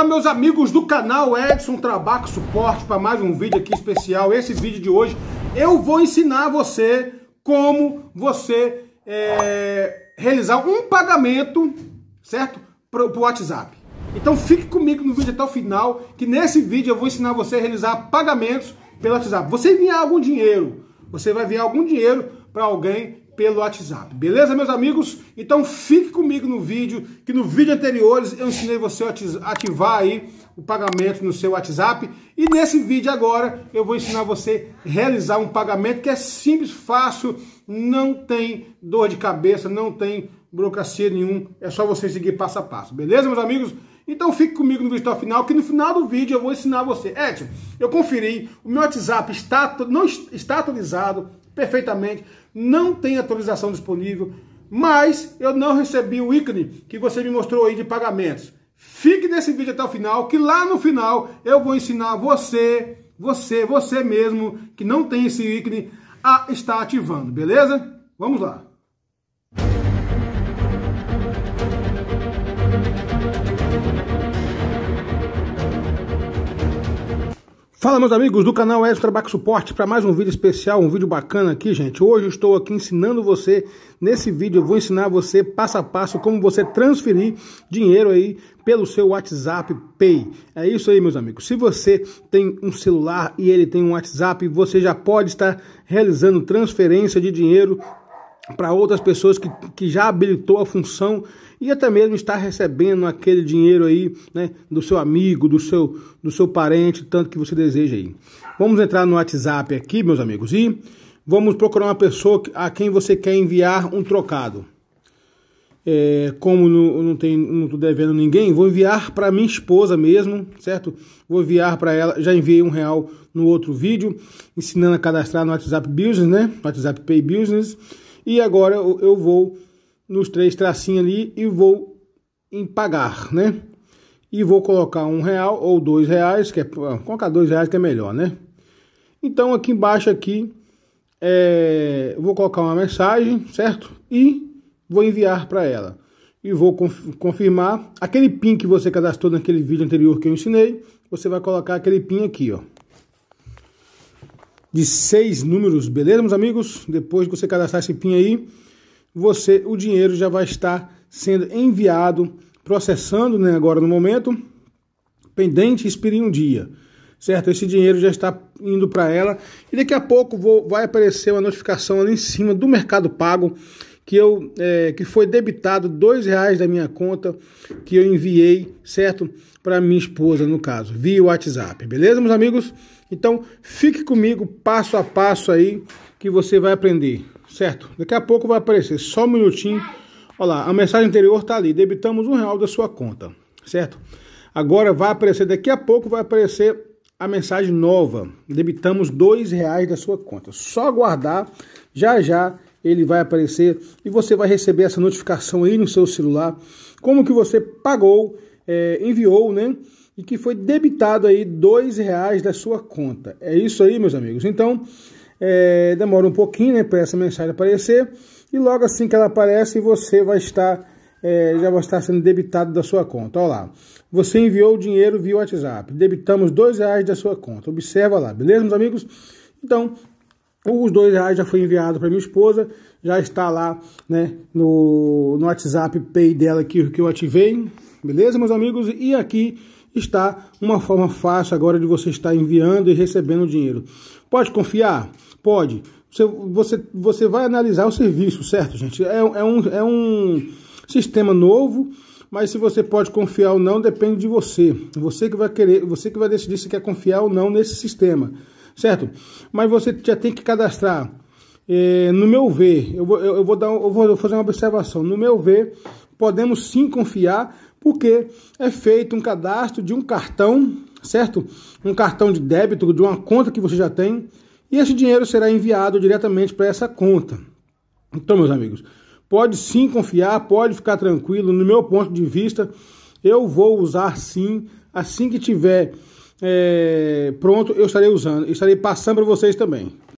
Olá meus amigos do canal Edson Trabaco Suporte para mais um vídeo aqui especial. Esse vídeo de hoje eu vou ensinar você como você é, realizar um pagamento, certo? Para o WhatsApp. Então fique comigo no vídeo até o final, que nesse vídeo eu vou ensinar você a realizar pagamentos pelo WhatsApp. Você enviar algum dinheiro, você vai enviar algum dinheiro para alguém pelo WhatsApp. Beleza, meus amigos? Então fique comigo no vídeo, que no vídeo anteriores eu ensinei você a ativar aí o pagamento no seu WhatsApp. E nesse vídeo agora eu vou ensinar você a realizar um pagamento que é simples, fácil, não tem dor de cabeça, não tem burocracia nenhum. É só você seguir passo a passo. Beleza, meus amigos? Então fique comigo no vídeo até o final, que no final do vídeo eu vou ensinar você. Edson, eu conferi, o meu WhatsApp está, não está atualizado perfeitamente não tem atualização disponível, mas eu não recebi o ícone que você me mostrou aí de pagamentos. Fique nesse vídeo até o final, que lá no final eu vou ensinar você, você, você mesmo, que não tem esse ícone, a estar ativando, beleza? Vamos lá! Música Fala meus amigos do canal Extra Back Suporte para mais um vídeo especial, um vídeo bacana aqui gente. Hoje estou aqui ensinando você, nesse vídeo eu vou ensinar você passo a passo como você transferir dinheiro aí pelo seu WhatsApp Pay. É isso aí meus amigos, se você tem um celular e ele tem um WhatsApp, você já pode estar realizando transferência de dinheiro para outras pessoas que, que já habilitou a função e até mesmo está recebendo aquele dinheiro aí, né, do seu amigo, do seu, do seu parente, tanto que você deseja aí. Vamos entrar no WhatsApp aqui, meus amigos, e vamos procurar uma pessoa a quem você quer enviar um trocado. É, como não, não tem não tô devendo ninguém, vou enviar para minha esposa mesmo, certo? Vou enviar para ela, já enviei um real no outro vídeo, ensinando a cadastrar no WhatsApp Business, né? WhatsApp Pay Business. E agora eu vou nos três tracinhos ali e vou em pagar, né? E vou colocar um real ou dois reais, que é colocar dois reais que é melhor, né? Então aqui embaixo aqui é, vou colocar uma mensagem, certo? E vou enviar para ela. E vou confirmar aquele pin que você cadastrou naquele vídeo anterior que eu ensinei. Você vai colocar aquele pin aqui, ó de seis números, beleza, meus amigos? Depois que você cadastrar esse PIN aí, você, o dinheiro já vai estar sendo enviado, processando né, agora no momento, pendente expirir um dia, certo? Esse dinheiro já está indo para ela e daqui a pouco vou, vai aparecer uma notificação ali em cima do Mercado Pago que eu é, que foi debitado dois reais da minha conta que eu enviei, certo? para minha esposa, no caso, via WhatsApp. Beleza, meus amigos? Então, fique comigo passo a passo aí que você vai aprender, certo? Daqui a pouco vai aparecer só um minutinho. Olha lá, a mensagem anterior tá ali. Debitamos um real da sua conta, certo? Agora vai aparecer, daqui a pouco vai aparecer a mensagem nova. Debitamos dois reais da sua conta. Só aguardar, já já ele vai aparecer e você vai receber essa notificação aí no seu celular, como que você pagou é, enviou, né? E que foi debitado aí dois reais da sua conta. É isso aí, meus amigos. Então, é, demora um pouquinho, né? Para essa mensagem aparecer. E logo assim que ela aparece, você vai estar, é, já vai estar sendo debitado da sua conta. Olha lá. Você enviou o dinheiro via WhatsApp. Debitamos dois reais da sua conta. Observa lá, beleza, meus amigos? Então, os dois reais já foi enviado para minha esposa, já está lá né, no, no WhatsApp Pay dela aqui, que eu ativei. Beleza, meus amigos? E aqui está uma forma fácil agora de você estar enviando e recebendo dinheiro. Pode confiar? Pode. Você, você, você vai analisar o serviço, certo, gente? É, é, um, é um sistema novo, mas se você pode confiar ou não depende de você. Você que vai querer, você que vai decidir se quer confiar ou não nesse sistema, certo? Mas você já tem que cadastrar. É, no meu ver, eu vou, eu, eu vou dar, eu vou fazer uma observação. No meu ver, podemos sim confiar porque é feito um cadastro de um cartão, certo? Um cartão de débito de uma conta que você já tem, e esse dinheiro será enviado diretamente para essa conta. Então, meus amigos, pode sim confiar, pode ficar tranquilo, no meu ponto de vista, eu vou usar sim, assim que tiver é, pronto, eu estarei usando, estarei passando para vocês também.